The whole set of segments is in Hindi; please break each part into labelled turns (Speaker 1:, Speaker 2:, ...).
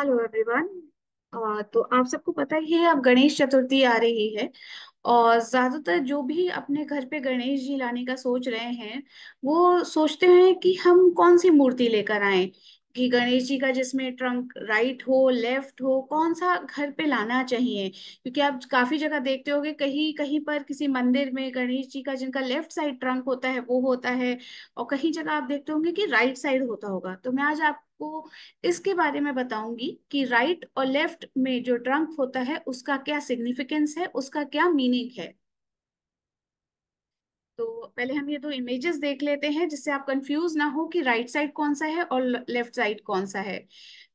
Speaker 1: हेलो एवरीवन तो आप सबको पता ही है अब गणेश चतुर्थी आ रही है और ज्यादातर जो भी अपने घर पे गणेश जी लाने का सोच रहे हैं वो सोचते हैं कि हम कौन सी मूर्ति लेकर आए कि गणेश जी का जिसमें ट्रंक राइट हो लेफ्ट हो कौन सा घर पे लाना चाहिए क्योंकि आप काफी जगह देखते होंगे कहीं कहीं पर किसी मंदिर में गणेश जी का जिनका लेफ्ट साइड ट्रंक होता है वो होता है और कहीं जगह आप देखते होंगे कि राइट साइड होता होगा तो मैं आज आप आपको इसके बारे में बताऊंगी कि राइट और लेफ्ट में जो ट्रंक होता है उसका क्या सिग्निफिकेंस है उसका क्या मीनिंग है तो पहले हम ये दो इमेजेस देख लेते हैं जिससे आप कंफ्यूज ना हो कि राइट साइड कौन सा है और लेफ्ट साइड कौन सा है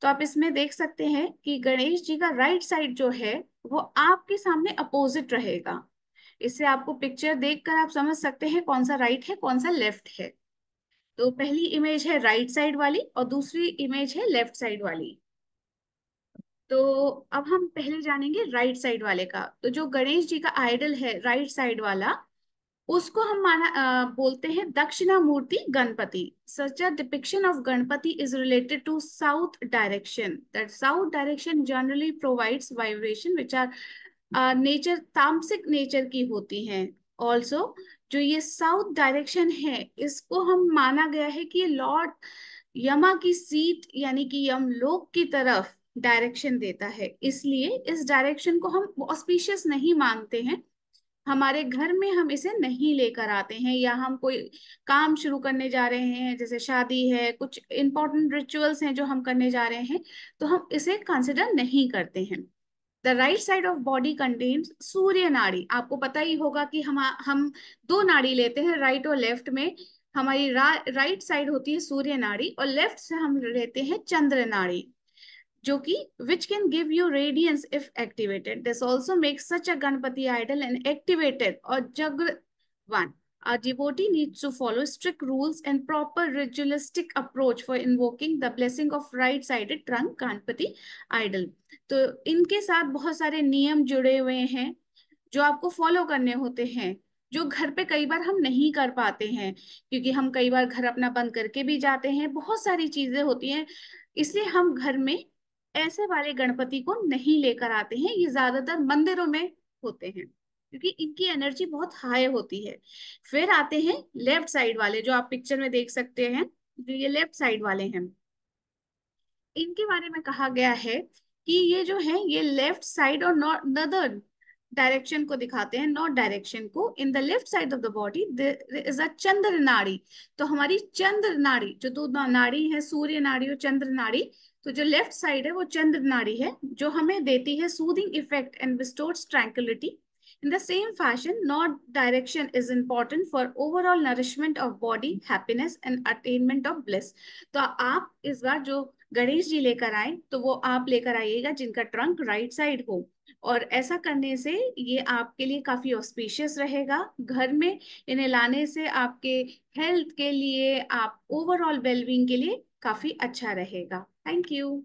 Speaker 1: तो आप इसमें देख सकते हैं कि गणेश जी का राइट साइड जो है वो आपके सामने अपोजिट रहेगा इससे आपको पिक्चर देखकर आप समझ सकते हैं कौन सा राइट है कौन सा लेफ्ट है तो पहली इमेज है राइट साइड वाली और दूसरी इमेज है लेफ्ट साइड वाली तो अब हम पहले जानेंगे राइट साइड वाले का तो जो गणेश जी का आइडल है राइट साइड वाला उसको हम माना आ, बोलते हैं Dakshina Murti Ganapati such a depiction of Ganapati is related to south direction that south direction generally provides vibration which are nature तामसिक नेचर की होती हैं ऑल्सो जो ये साउथ डायरेक्शन है इसको हम माना गया है कि लॉर्ड यमा की सीट यानी कि यम लोक की तरफ डायरेक्शन देता है इसलिए इस डायरेक्शन को हम ऑस्पिशियस नहीं मानते हैं हमारे घर में हम इसे नहीं लेकर आते हैं या हम कोई काम शुरू करने जा रहे हैं जैसे शादी है कुछ इम्पोर्टेंट रिचुअल्स हैं जो हम करने जा रहे हैं तो हम इसे कंसिडर नहीं करते हैं the right side of body contains Surya Nadi आपको पता ही होगा कि हम हम दो नाड़ी लेते हैं राइट और लेफ्ट में हमारी राइट साइड होती है सूर्य नाड़ी और लेफ्ट से हम लेते हैं चंद्र नाड़ी जो कि which can give you radiance if activated this also make such a Ganapati idol and activated और जग one a devotee needs to follow strict rules and proper ritualistic approach for invoking the blessing of right-sided trunk Ganpati idol. to inke sath bahut sare niyam jude hue hain jo aapko follow karne hote hain जो घर पे कई बार हम नहीं कर पाते हैं क्योंकि हम कई बार घर अपना बंद करके भी जाते हैं बहुत सारी चीजें होती हैं इसलिए हम घर में ऐसे वाले गणपति को नहीं लेकर आते हैं ये ज्यादातर मंदिरों में होते हैं क्योंकि इनकी एनर्जी बहुत हाई होती है फिर आते हैं लेफ्ट साइड वाले जो आप पिक्चर में देख सकते हैं जो ये लेफ्ट साइड वाले हैं इनके बारे में कहा गया है कि ये जो है ये लेफ्ट साइड और नदर डायरेक्शन को दिखाते हैं नॉर्थ डायरेक्शन को in the left side of the body is a Chandra Nadi तो हमारी चंद्र नाड़ी जो दो नाड़ी है सूर्य नाड़ी और चंद्र नाड़ी तो जो लेफ्ट साइड है वो चंद्र नाड़ी है जो हमें देती है soothing effect and bestows tranquility In the same fashion, not direction is important for overall nourishment of body, happiness and attainment of bliss. to aap is बार jo गणेश जी लेकर आए तो वो आप लेकर आइएगा जिनका ट्रंक राइट साइड हो और ऐसा करने से ये आपके लिए काफी ऑस्पिशियस रहेगा घर में इन्हें लाने से आपके हेल्थ के लिए आप ओवरऑल वेलबींग के लिए काफी अच्छा रहेगा थैंक यू